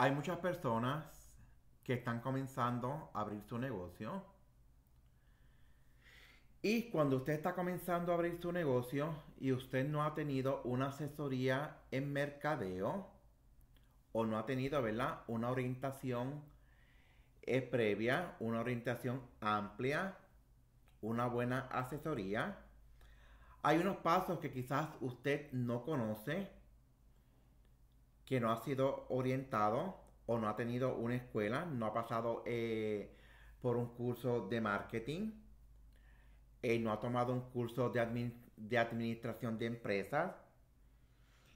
Hay muchas personas que están comenzando a abrir su negocio. Y cuando usted está comenzando a abrir su negocio y usted no ha tenido una asesoría en mercadeo o no ha tenido, ¿verdad? Una orientación eh, previa, una orientación amplia, una buena asesoría. Hay unos pasos que quizás usted no conoce que no ha sido orientado o no ha tenido una escuela, no ha pasado eh, por un curso de marketing, eh, no ha tomado un curso de, admin de administración de empresas.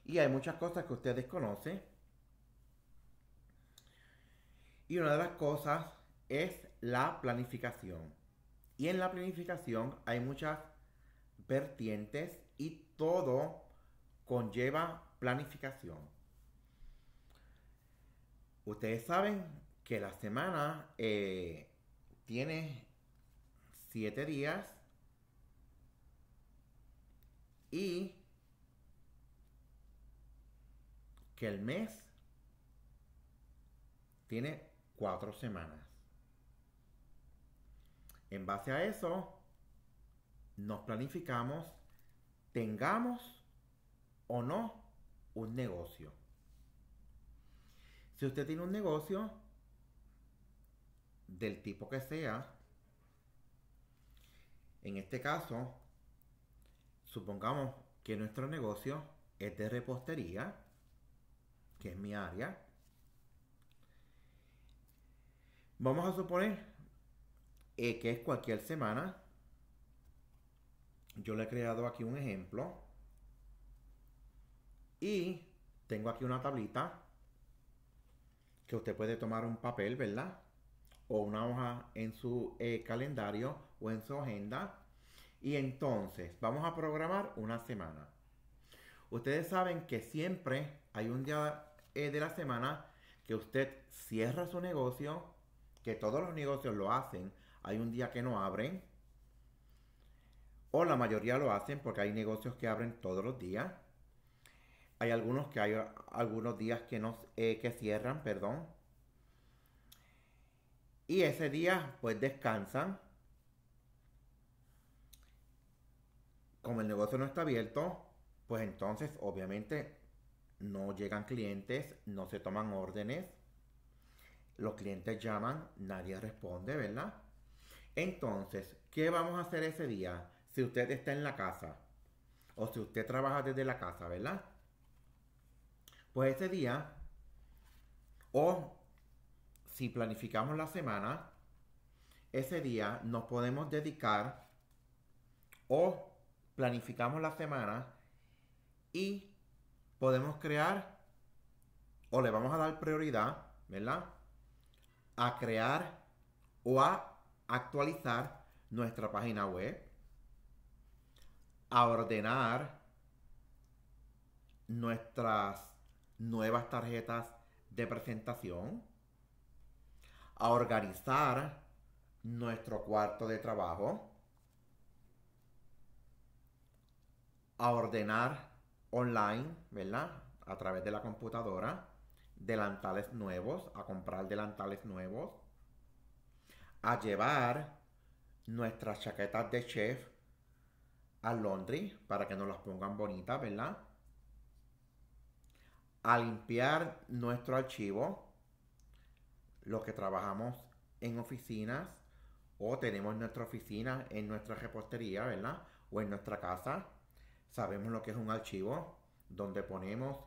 Y hay muchas cosas que ustedes conocen. Y una de las cosas es la planificación. Y en la planificación hay muchas vertientes y todo conlleva planificación. Ustedes saben que la semana eh, tiene siete días y que el mes tiene cuatro semanas. En base a eso, nos planificamos, tengamos o no un negocio. Si usted tiene un negocio del tipo que sea, en este caso, supongamos que nuestro negocio es de repostería, que es mi área. Vamos a suponer eh, que es cualquier semana. Yo le he creado aquí un ejemplo. Y tengo aquí una tablita que usted puede tomar un papel, ¿verdad? O una hoja en su eh, calendario o en su agenda. Y entonces vamos a programar una semana. Ustedes saben que siempre hay un día eh, de la semana que usted cierra su negocio, que todos los negocios lo hacen. Hay un día que no abren. O la mayoría lo hacen porque hay negocios que abren todos los días. Hay algunos que hay ah, algunos días que, nos eh, que cierran, perdón. Y ese día pues descansan. Como el negocio no está abierto, pues entonces obviamente no llegan clientes, no se toman órdenes. Los clientes llaman, nadie responde, ¿verdad? Entonces, ¿qué vamos a hacer ese día? Si usted está en la casa o si usted trabaja desde la casa, ¿verdad? Pues ese día, o si planificamos la semana, ese día nos podemos dedicar o planificamos la semana y podemos crear o le vamos a dar prioridad, ¿verdad? A crear o a actualizar nuestra página web, a ordenar nuestras nuevas tarjetas de presentación, a organizar nuestro cuarto de trabajo, a ordenar online, ¿verdad? A través de la computadora, delantales nuevos, a comprar delantales nuevos, a llevar nuestras chaquetas de chef a Londres para que nos las pongan bonitas, ¿verdad? a limpiar nuestro archivo, los que trabajamos en oficinas o tenemos nuestra oficina en nuestra repostería, ¿verdad? O en nuestra casa, sabemos lo que es un archivo, donde ponemos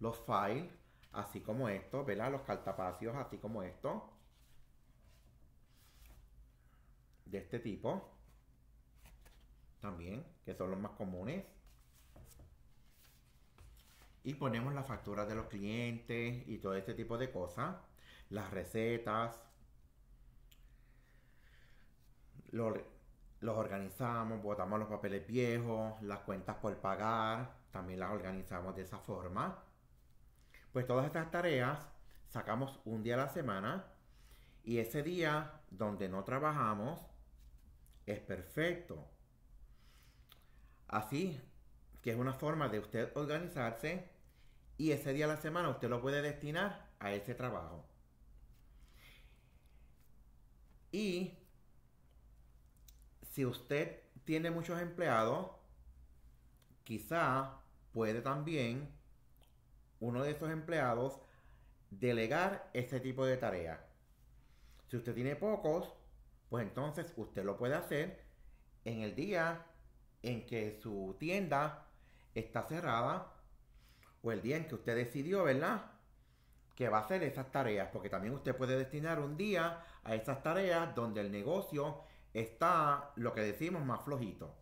los files, así como esto, ¿verdad? Los cartapacios, así como esto, de este tipo, también, que son los más comunes y ponemos las facturas de los clientes y todo este tipo de cosas, las recetas, los, los organizamos, botamos los papeles viejos, las cuentas por pagar, también las organizamos de esa forma. Pues todas estas tareas sacamos un día a la semana y ese día donde no trabajamos es perfecto. Así que es una forma de usted organizarse y ese día de la semana usted lo puede destinar a ese trabajo. Y si usted tiene muchos empleados, quizá puede también uno de esos empleados delegar ese tipo de tarea. Si usted tiene pocos, pues entonces usted lo puede hacer en el día en que su tienda está cerrada o el día en que usted decidió, ¿verdad? Que va a hacer esas tareas, porque también usted puede destinar un día a esas tareas donde el negocio está lo que decimos más flojito.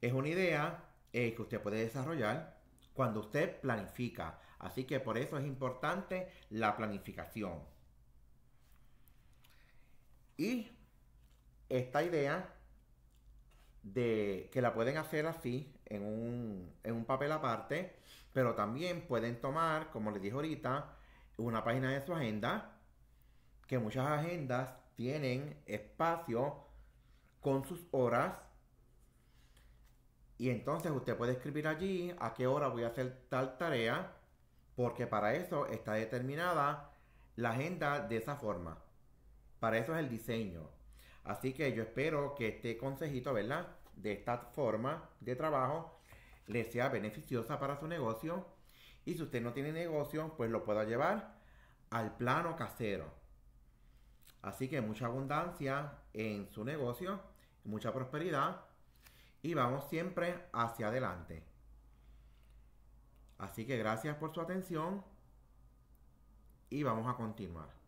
Es una idea eh, que usted puede desarrollar cuando usted planifica. Así que por eso es importante la planificación. Y esta idea de que la pueden hacer así, en un, papel aparte, pero también pueden tomar, como les dije ahorita, una página de su agenda, que muchas agendas tienen espacio con sus horas. Y entonces usted puede escribir allí a qué hora voy a hacer tal tarea, porque para eso está determinada la agenda de esa forma. Para eso es el diseño. Así que yo espero que este consejito, ¿verdad? De esta forma de trabajo le sea beneficiosa para su negocio. Y si usted no tiene negocio, pues lo pueda llevar al plano casero. Así que mucha abundancia en su negocio, mucha prosperidad y vamos siempre hacia adelante. Así que gracias por su atención y vamos a continuar.